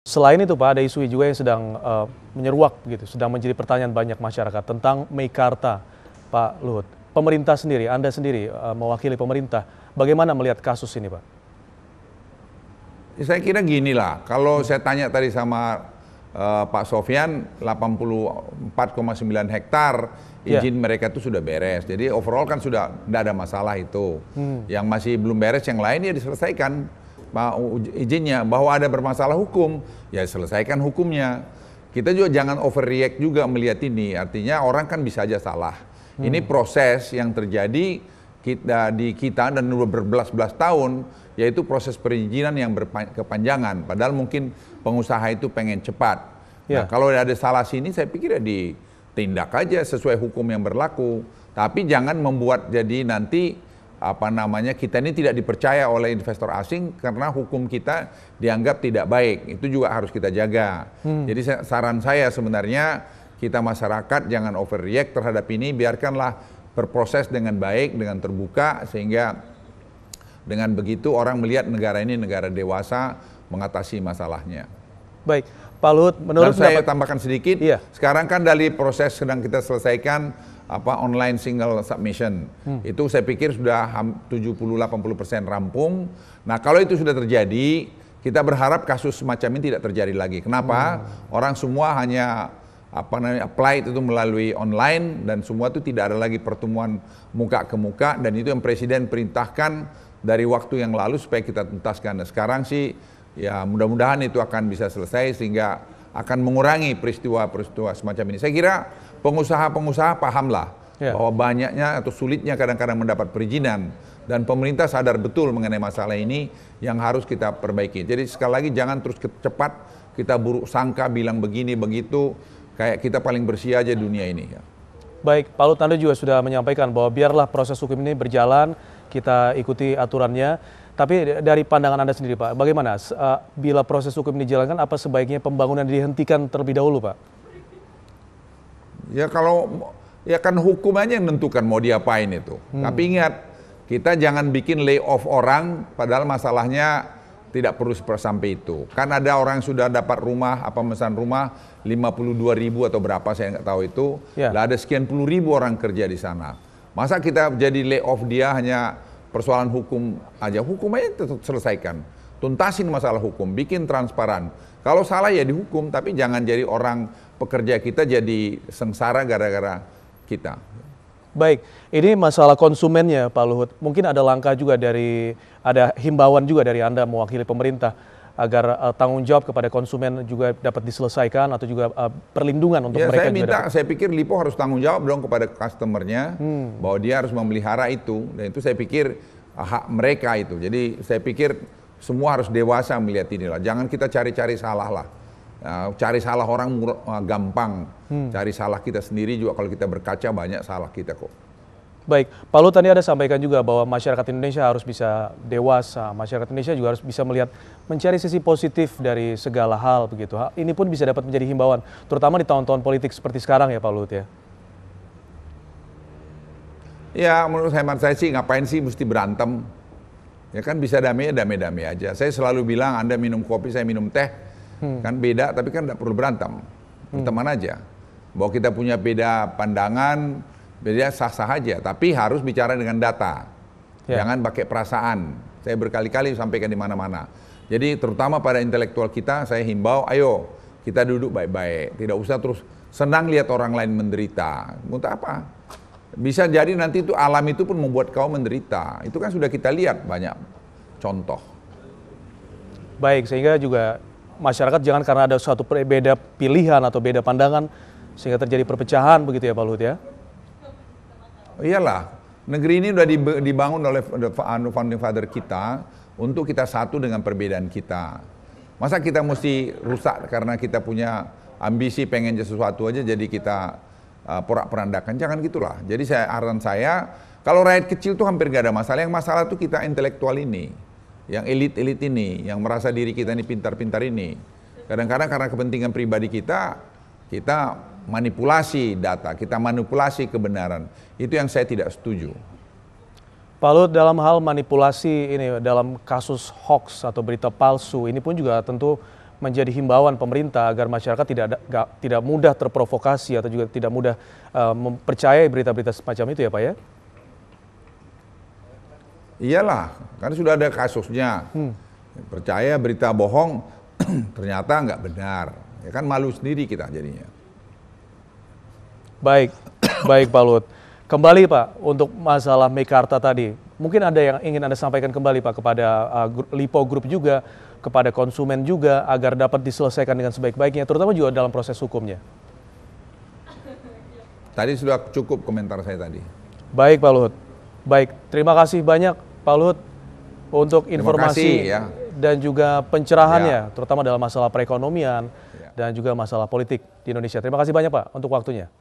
Selain itu Pak, ada isu juga yang sedang uh, menyeruak gitu, sedang menjadi pertanyaan banyak masyarakat tentang Meikarta, Pak Luhut. Pemerintah sendiri, Anda sendiri uh, mewakili pemerintah, bagaimana melihat kasus ini Pak? Saya kira gini lah, kalau hmm. saya tanya tadi sama uh, Pak Sofian, 84,9 hektar ya. izin yeah. mereka itu sudah beres. Jadi overall kan sudah tidak ada masalah itu. Hmm. Yang masih belum beres, yang lain ya diselesaikan izinnya bahwa ada bermasalah hukum ya selesaikan hukumnya kita juga jangan overreact juga melihat ini artinya orang kan bisa aja salah hmm. ini proses yang terjadi kita di kita dan berbelas-belas tahun yaitu proses perizinan yang berkepanjangan padahal mungkin pengusaha itu pengen cepat nah, ya. nah, kalau ada salah sini saya pikir ya ditindak aja sesuai hukum yang berlaku tapi jangan membuat jadi nanti apa namanya kita ini tidak dipercaya oleh investor asing karena hukum kita dianggap tidak baik. Itu juga harus kita jaga. Hmm. Jadi saran saya sebenarnya kita masyarakat jangan overreact terhadap ini, biarkanlah berproses dengan baik, dengan terbuka sehingga dengan begitu orang melihat negara ini negara dewasa mengatasi masalahnya. Baik, Pak Luhut, menurut Dan saya tambahkan sedikit. Iya. Sekarang kan dari proses sedang kita selesaikan apa online single submission. Hmm. Itu saya pikir sudah 70-80% rampung. Nah, kalau itu sudah terjadi, kita berharap kasus semacam ini tidak terjadi lagi. Kenapa? Hmm. Orang semua hanya apa namanya apply itu melalui online dan semua itu tidak ada lagi pertemuan muka ke muka dan itu yang presiden perintahkan dari waktu yang lalu supaya kita tuntaskan. Nah, sekarang sih ya mudah-mudahan itu akan bisa selesai sehingga akan mengurangi peristiwa-peristiwa semacam ini. Saya kira pengusaha-pengusaha pahamlah yeah. bahwa banyaknya atau sulitnya kadang-kadang mendapat perizinan dan pemerintah sadar betul mengenai masalah ini yang harus kita perbaiki. Jadi sekali lagi jangan terus cepat kita buruk sangka bilang begini begitu kayak kita paling bersih aja dunia ini ya. Baik, Pak Lut, Anda juga sudah menyampaikan bahwa biarlah proses hukum ini berjalan kita ikuti aturannya. Tapi dari pandangan Anda sendiri Pak, bagaimana eh, bila proses hukum ini dijalankan, apa sebaiknya pembangunan dihentikan terlebih dahulu Pak? Ya kalau, ya kan hukum aja yang menentukan mau diapain itu. Hmm. Tapi ingat, kita jangan bikin lay layoff orang padahal masalahnya tidak perlu sampai itu. Kan ada orang yang sudah dapat rumah, apa pemesan rumah, 52 ribu atau berapa saya nggak tahu itu. Ya. Lah ada sekian puluh ribu orang kerja di sana. Masa kita jadi lay off dia hanya persoalan hukum aja. Hukum aja tetap selesaikan. Tuntasin masalah hukum, bikin transparan. Kalau salah ya dihukum, tapi jangan jadi orang pekerja kita jadi sengsara gara-gara kita. Baik, ini masalah konsumennya Pak Luhut. Mungkin ada langkah juga dari, ada himbauan juga dari Anda mewakili pemerintah agar uh, tanggung jawab kepada konsumen juga dapat diselesaikan atau juga uh, perlindungan untuk ya, mereka. Saya minta, dapat. saya pikir Lipo harus tanggung jawab dong kepada customernya hmm. bahwa dia harus memelihara itu dan itu saya pikir ah, hak mereka itu. Jadi saya pikir semua harus dewasa melihat ini lah. Jangan kita cari-cari salah lah. Ah, cari salah orang ah, gampang. Hmm. Cari salah kita sendiri juga kalau kita berkaca banyak salah kita kok. Baik, Pak Lut tadi ada sampaikan juga bahwa masyarakat Indonesia harus bisa dewasa, masyarakat Indonesia juga harus bisa melihat mencari sisi positif dari segala hal begitu. Ini pun bisa dapat menjadi himbauan, terutama di tahun-tahun politik seperti sekarang ya Pak Lut ya. Ya menurut hemat saya sih ngapain sih mesti berantem? Ya kan bisa damai ya damai damai aja. Saya selalu bilang Anda minum kopi, saya minum teh, hmm. kan beda tapi kan tidak perlu berantem, hmm. berteman hmm. aja. Bahwa kita punya beda pandangan, jadi ya sah-sah aja, tapi harus bicara dengan data. Ya. Jangan pakai perasaan. Saya berkali-kali sampaikan di mana-mana. Jadi terutama pada intelektual kita, saya himbau, ayo kita duduk baik-baik. Tidak usah terus senang lihat orang lain menderita. Untuk apa? Bisa jadi nanti itu alam itu pun membuat kau menderita. Itu kan sudah kita lihat banyak contoh. Baik, sehingga juga masyarakat jangan karena ada suatu beda pilihan atau beda pandangan sehingga terjadi perpecahan begitu ya Pak Luhut ya. Iyalah, negeri ini sudah dibangun oleh anu founding father kita untuk kita satu dengan perbedaan kita. Masa kita mesti rusak karena kita punya ambisi pengen sesuatu aja jadi kita uh, porak-perandakan. Jangan gitulah. Jadi saya aran saya, kalau rakyat kecil tuh hampir gak ada masalah. Yang masalah tuh kita intelektual ini. Yang elit-elit ini, yang merasa diri kita ini pintar-pintar ini. Kadang-kadang karena kepentingan pribadi kita, kita manipulasi data, kita manipulasi kebenaran. Itu yang saya tidak setuju. Pak Lut, dalam hal manipulasi ini, dalam kasus hoax atau berita palsu, ini pun juga tentu menjadi himbauan pemerintah agar masyarakat tidak gak, tidak mudah terprovokasi atau juga tidak mudah uh, mempercayai berita-berita semacam itu ya Pak ya? Iyalah, kan sudah ada kasusnya. Hmm. Percaya berita bohong ternyata nggak benar Ya kan malu sendiri kita jadinya. Baik, baik Pak Lut. Kembali Pak, untuk masalah Mekarta tadi, mungkin ada yang ingin Anda sampaikan kembali Pak kepada uh, Lipo Group juga, kepada konsumen juga, agar dapat diselesaikan dengan sebaik-baiknya, terutama juga dalam proses hukumnya. Tadi sudah cukup komentar saya tadi. Baik Pak Luhut, baik. Terima kasih banyak Pak Luhut untuk informasi. Terima kasih ya dan juga pencerahannya, ya. terutama dalam masalah perekonomian ya. dan juga masalah politik di Indonesia. Terima kasih banyak Pak untuk waktunya.